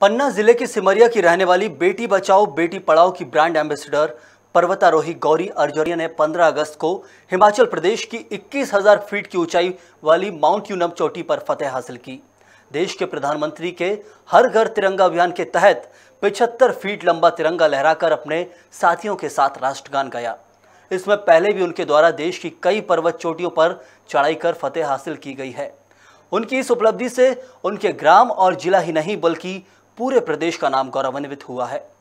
पन्ना जिले के सिमरिया की रहने वाली बेटी बचाओ बेटी पढ़ाओ की ब्रांड एम्बेसडर पर्वतारोही गौरी अर्जोरिया ने 15 अगस्त को हिमाचल प्रदेश की 21,000 फीट की ऊंचाई वाली माउंट यूनम चोटी पर फतेह हासिल की देश के प्रधानमंत्री के हर घर तिरंगा अभियान के तहत 75 फीट लंबा तिरंगा लहराकर अपने साथियों के साथ राष्ट्रगान गाया इसमें पहले भी उनके द्वारा देश की कई पर्वत चोटियों पर चढ़ाई कर फतेह हासिल की गई है उनकी इस उपलब्धि से उनके ग्राम और जिला ही नहीं बल्कि पूरे प्रदेश का नाम गौरवान्वित हुआ है